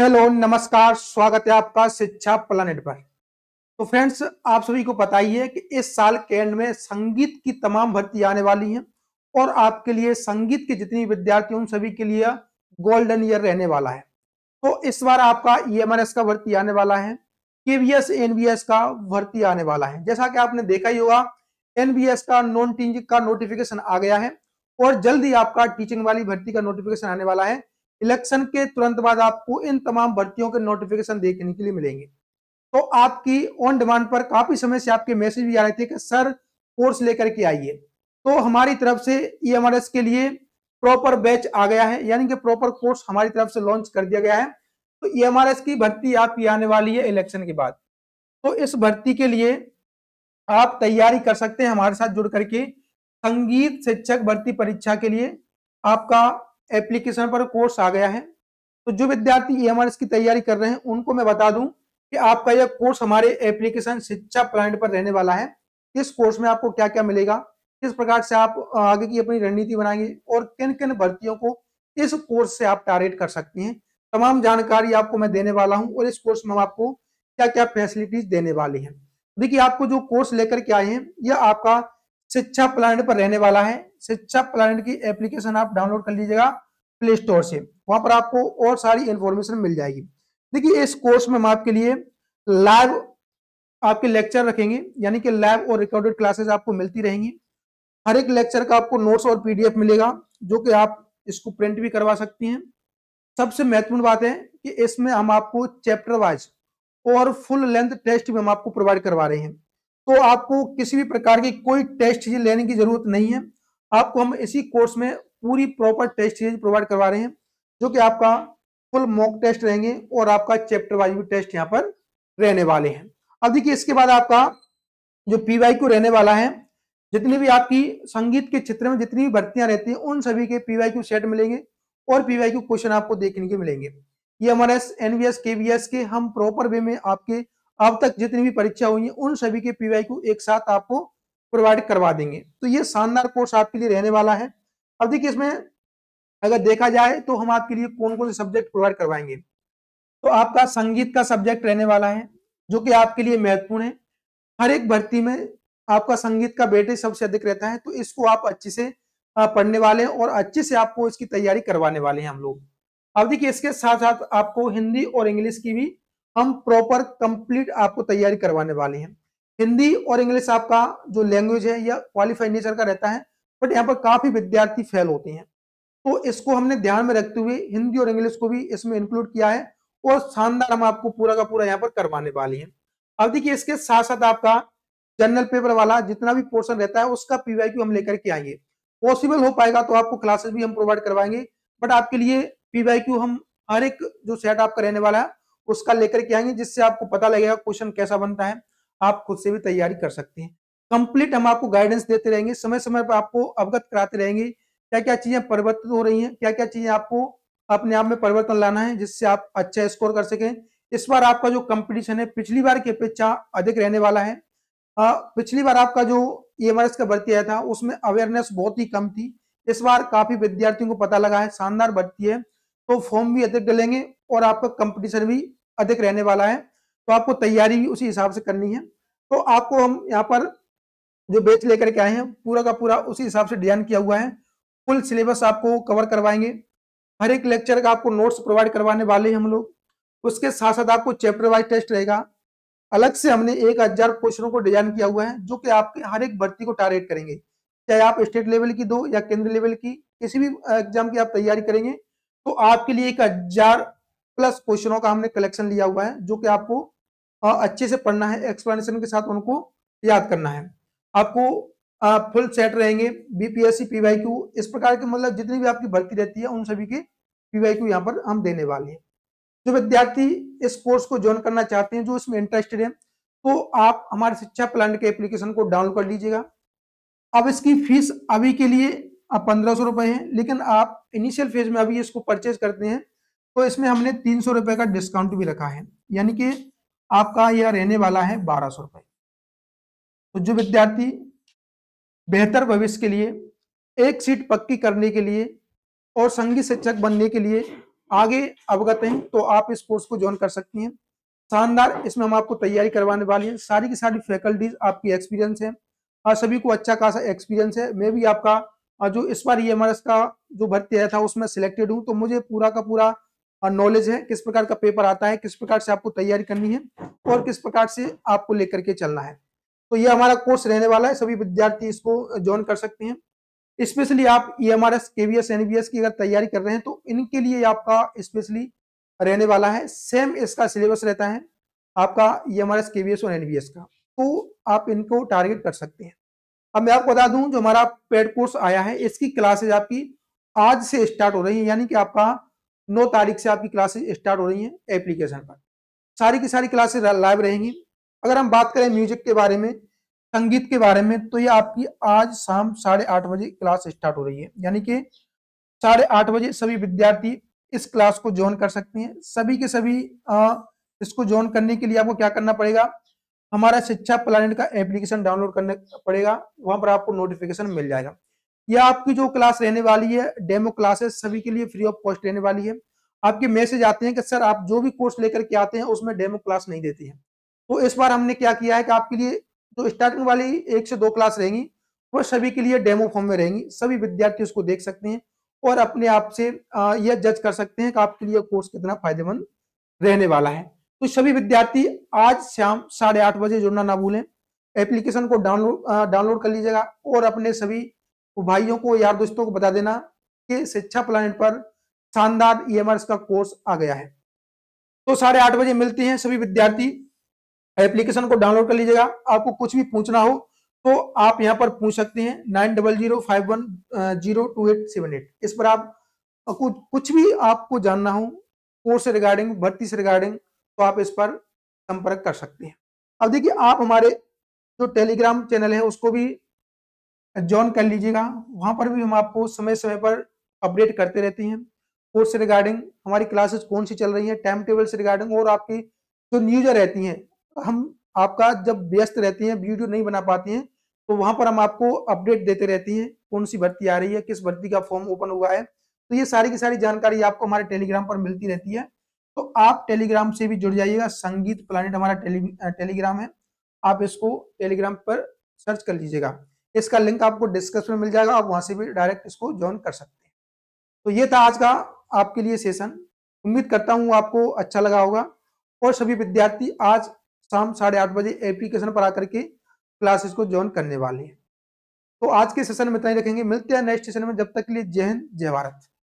hello नमस्कार स्वागत है आपका शिक्षा प्लानेट पर तो फ्रेंड्स आप सभी को पता ही है कि इस साल के एंड में संगीत की तमाम भर्ती आने वाली हैं और आपके लिए संगीत के जितनी विद्यार्थी उन सभी के लिए गोल्डन ईयर रहने वाला है तो इस बार आपका ई e का भर्ती आने वाला है K V S N B S का भर्ती आने वाला है जैसा कि आपने देखा ही होगा एन बी एस का नॉन टीचिंग का नोटिफिकेशन आ गया है और जल्द ही आपका टीचिंग वाली भर्ती का नोटिफिकेशन आने वाला है इलेक्शन के तुरंत बाद आपको इन तमाम भर्तियों के नोटिफिकेशन देखने के लिए मिलेंगे तो आपकी ऑन डिमांड पर काफी समय से आपके मैसेज भी आ रहे थे कि सर कोर्स लेकर के आइए तो हमारी तरफ से ई e के लिए प्रॉपर बैच आ गया है यानी कि प्रॉपर कोर्स हमारी तरफ से लॉन्च कर दिया गया है तो ई e की भर्ती आपकी आने वाली है इलेक्शन के बाद तो इस भर्ती के लिए आप तैयारी कर सकते हैं हमारे साथ जुड़ करके संगीत शिक्षक भर्ती परीक्षा के लिए आपका एप्लीकेशन पर कोर्स आ गया है तो जो विद्यार्थी ई e की तैयारी कर रहे हैं उनको मैं बता दूं कि आपका यह कोर्स हमारे एप्लीकेशन शिक्षा प्लांट पर रहने वाला है इस कोर्स में आपको क्या क्या मिलेगा किस प्रकार से आप आगे की अपनी रणनीति बनाएंगे और किन किन भर्तियों को इस कोर्स से आप टारगेट कर सकती हैं तमाम जानकारी आपको मैं देने वाला हूं और इस कोर्स में हम आपको क्या क्या फैसिलिटीज देने वाले हैं देखिए आपको जो कोर्स लेकर के आए हैं यह आपका शिक्षा प्लान पर रहने वाला है शिक्षा प्लान की एप्लीकेशन आप डाउनलोड कर लीजिएगा प्ले स्टोर से वहां पर आपको और सारी इन्फॉर्मेशन मिल जाएगी देखिए इस कोर्स में हम आपके लिए लाइव आपके लेक्चर रखेंगे यानी कि लाइव और रिकॉर्डेड क्लासेस आपको मिलती रहेंगी हर एक लेक्चर का आपको नोट्स और पीडीएफ मिलेगा जो कि आप इसको प्रिंट भी करवा सकती हैं सबसे महत्वपूर्ण बात है कि इसमें हम आपको चैप्टर वाइज और फुल लेंथ टेस्ट भी हम आपको प्रोवाइड करवा रहे हैं तो आपको किसी भी प्रकार की कोई टेस्ट चीज लेने की जरूरत नहीं है आपको हम इसी कोर्स में पूरी प्रॉपर टेस्ट सीरीज प्रोवाइड करवा रहे हैं जो कि आपका फुल मॉक टेस्ट रहेंगे और आपका चैप्टर वाइज भी टेस्ट यहाँ पर रहने वाले हैं अब देखिए इसके बाद आपका जो पी क्यू रहने वाला है जितनी भी आपकी संगीत के क्षेत्र में जितनी भी भर्तियां रहती हैं उन सभी के पी क्यू सेट मिलेंगे और पी क्यू क्वेश्चन आपको देखने के मिलेंगे ये हमारे एनवीएस केवीएस के हम प्रॉपर वे में आपके अब तक जितनी भी परीक्षा हुई है उन सभी के पीवाई को एक साथ आपको प्रोवाइड करवा देंगे तो ये शानदार कोर्स आपके लिए रहने वाला है अब देखिए इसमें अगर देखा जाए तो हम आपके लिए कौन कौन से सब्जेक्ट प्रोवाइड करवाएंगे तो आपका संगीत का सब्जेक्ट रहने वाला है जो कि आपके लिए महत्वपूर्ण है हर एक भर्ती में आपका संगीत का बेटे सबसे अधिक रहता है तो इसको आप अच्छे से पढ़ने वाले हैं और अच्छे से आपको इसकी तैयारी करवाने वाले हैं हम लोग अब देखिए इसके साथ साथ आपको हिंदी और इंग्लिश की भी हम प्रॉपर कंप्लीट आपको तैयारी करवाने वाले हैं हिंदी और इंग्लिश आपका जो लैंग्वेज है या क्वालिफाइड नेचर का रहता है बट यहाँ पर काफी विद्यार्थी फेल होते हैं तो इसको हमने ध्यान में रखते हुए हिंदी और इंग्लिश को भी इसमें इंक्लूड किया है और शानदार हम आपको पूरा का पूरा यहाँ पर करवाने वाले हैं अब देखिए इसके साथ साथ आपका जनरल पेपर वाला जितना भी पोर्सन रहता है उसका पीवाई हम लेकर के आएंगे पॉसिबल हो पाएगा तो आपको क्लासेस भी हम प्रोवाइड करवाएंगे बट आपके लिए पीवाई हम हर एक जो सेट आपका रहने वाला है उसका लेकर के आएंगे जिससे आपको पता लगेगा क्वेश्चन कैसा बनता है आप खुद से भी तैयारी कर सकते हैं कंप्लीट हम आपको गाइडेंस देते रहेंगे समय समय पर आपको अवगत कराते रहेंगे क्या क्या चीजें परिवर्तित हो रही हैं क्या क्या चीजें आपको अपने आप में परिवर्तन लाना है जिससे आप अच्छा स्कोर कर सकें इस बार आपका जो कंपटीशन है पिछली बार की अपेक्षा अधिक रहने वाला है आ, पिछली बार आपका जो ई e एम का भर्ती आया था उसमें अवेयरनेस बहुत ही कम थी इस बार काफी विद्यार्थियों को पता लगा है शानदार भर्ती है तो फॉर्म भी अधिक डलेंगे और आपका कंपटीशन भी अधिक रहने वाला है तो आपको तैयारी भी उसी हिसाब से करनी है तो आपको हम यहाँ पर जो बेच लेकर के आए हैं पूरा का पूरा उसी हिसाब से डिजाइन किया हुआ है फुल सिलेबस आपको कवर करवाएंगे हर एक लेक्चर का आपको नोट्स प्रोवाइड करवाने वाले हैं हम लोग उसके साथ साथ आपको चैप्टर वाइज टेस्ट रहेगा अलग से हमने एक हजार क्वेश्चनों को डिजाइन किया हुआ है जो कि आपके हर एक भर्ती को टारगेट करेंगे चाहे आप स्टेट लेवल की दो या केंद्र लेवल की किसी भी एग्जाम की आप तैयारी करेंगे तो आपके लिए एक हजार प्लस क्वेश्चनों का हमने कलेक्शन लिया हुआ है जो कि आपको अच्छे से पढ़ना है एक्सप्लेनेशन के साथ उनको याद करना है आपको फुल सेट रहेंगे बीपीएससी पीवाईक्यू इस प्रकार के मतलब जितनी भी आपकी भर्ती रहती है उन सभी के पीवाईक्यू यहाँ पर हम देने वाले हैं जो विद्यार्थी इस कोर्स को ज्वाइन करना चाहते हैं जो इसमें इंटरेस्टेड है तो आप हमारे शिक्षा प्लान के एप्लीकेशन को डाउनलोड कर लीजिएगा अब इसकी फीस अभी के लिए पंद्रह सौ रुपए है लेकिन आप इनिशियल फेज में अभी इसको परचेज करते हैं तो इसमें हमने तीन सौ रुपए का डिस्काउंट भी रखा है यानी कि आपका यह रहने वाला है बारह सौ रुपए तो जो विद्यार्थी बेहतर भविष्य के लिए एक सीट पक्की करने के लिए और संगीत शिक्षक बनने के लिए आगे अवगत हैं तो आप इस कोर्स को ज्वाइन कर सकती हैं शानदार इसमें हम आपको तैयारी करवाने वाली हैं सारी की सारी फैकल्टीज आपकी एक्सपीरियंस है और हाँ, सभी को अच्छा खासा एक्सपीरियंस है मैं भी आपका हाँ, जो इस बार ई e का जो भर्ती आया था उसमें सिलेक्टेड हूँ तो मुझे पूरा का पूरा नॉलेज है किस प्रकार का पेपर आता है किस प्रकार से आपको तैयारी करनी है और किस प्रकार से आपको लेकर के चलना है तो ये हमारा कोर्स रहने वाला है सभी विद्यार्थी इसको ज्वाइन कर सकते हैं स्पेशली आप E M R S K V S N B S की अगर तैयारी कर रहे हैं तो इनके लिए आपका स्पेशली रहने वाला है सेम इसका सिलेबस रहता है आपका E M R S K V S और एन बी एस का तो आप इनको टारगेट कर सकते हैं अब मैं आपको बता दूं जो हमारा पेड कोर्स आया है इसकी क्लासेज आपकी आज से स्टार्ट हो रही है यानी कि आपका नौ तारीख से आपकी क्लासेज स्टार्ट हो रही हैं एप्लीकेशन पर सारी की सारी क्लासेज लाइव रहेंगी अगर हम बात करें म्यूजिक के बारे में संगीत के बारे में तो ये आपकी आज शाम साढ़े आठ बजे क्लास स्टार्ट हो रही है यानी कि साढ़े आठ बजे सभी विद्यार्थी इस क्लास को ज्वाइन कर सकते हैं सभी के सभी आ, इसको ज्वाइन करने के लिए आपको क्या करना पड़ेगा हमारा शिक्षा प्लानिट का एप्लीकेशन डाउनलोड करना पड़ेगा वहां पर आपको नोटिफिकेशन मिल जाएगा यह आपकी जो क्लास रहने वाली है डेमो क्लासेस सभी के लिए फ्री ऑफ कॉस्ट रहने वाली है आपके मैसेज आते हैं कि सर आप जो भी कोर्स लेकर के आते हैं उसमें डेमो क्लास नहीं देते हैं तो इस बार हमने क्या किया है कि आपके लिए जो स्टार्टिंग वाली एक से दो क्लास रहेंगी वो सभी के लिए डेमो फॉर्म में रहेंगी सभी विद्यार्थी उसको देख सकते हैं और अपने आप से यह जज कर सकते हैं कि आपके लिए कोर्स कितना फायदेमंद रहने वाला है तो सभी विद्यार्थी आज शाम साढ़े आठ बजे जुड़ना ना भूलें एप्लीकेशन को डाउनलोड डाउनलोड कर लीजिएगा और अपने सभी तो भाइयों को यार दोस्तों को बता देना कि शिक्षा प्लानेट पर शानदार ई e का कोर्स आ गया है तो साढ़े आठ बजे मिलते हैं सभी विद्यार्थी एप्लीकेशन को डाउनलोड कर लीजिएगा आपको कुछ भी पूछना हो तो आप यहाँ पर पूछ सकते हैं nine double zero five one zero two eight seven eight इस पर आप कुछ भी आपको जानना हो कोर्स से रिगार्डिंग भर्ती से रिगार्डिंग तो आप इस पर संपर्क कर सकते हैं अब देखिए आप हमारे जो टेलीग्राम चैनल है उसको भी ज्वाइन कर लीजिएगा वहां पर भी हम आपको समय समय पर अपडेट करते रहते हैं कोर्स से रिगार्डिंग हमारी क्लासेस कौन सी चल रही हैं टाइम टेबल से रिगार्डिंग और आपकी जो न्यूज़ रहती हैं हम आपका जब व्यस्त रहते हैं वीडियो नहीं बना पाते हैं तो वहां पर हम आपको अपडेट देते रहती हैं कौन सी भर्ती आ रही है किस भर्ती का फॉर्म ओपन हुआ है तो ये सारी की सारी जानकारी आपको हमारे टेलीग्राम पर मिलती रहती है तो आप टेलीग्राम से भी जुड़ जाइएगा संगीत प्लानिट हमारा टेली, टेलीग्राम है आप इसको टेलीग्राम पर सर्च कर लीजिएगा इसका लिंक आपको डिस्क्रिप्शन में मिल जाएगा आप वहां से भी डायरेक्ट इसको ज्वाइन कर सकते हैं तो ये था आज का आपके लिए सेशन उम्मीद करता हूँ आपको अच्छा लगा होगा और सभी विद्यार्थी आज शाम साढ़े आठ बजे एप्लीकेशन पर आकर के क्लासेस को ज्वाइन करने वाले हैं तो आज के सेशन में इतना ही रखेंगे मिलते हैं नेक्स्ट सेशन में जब तक के लिए जय हिंद जय भारत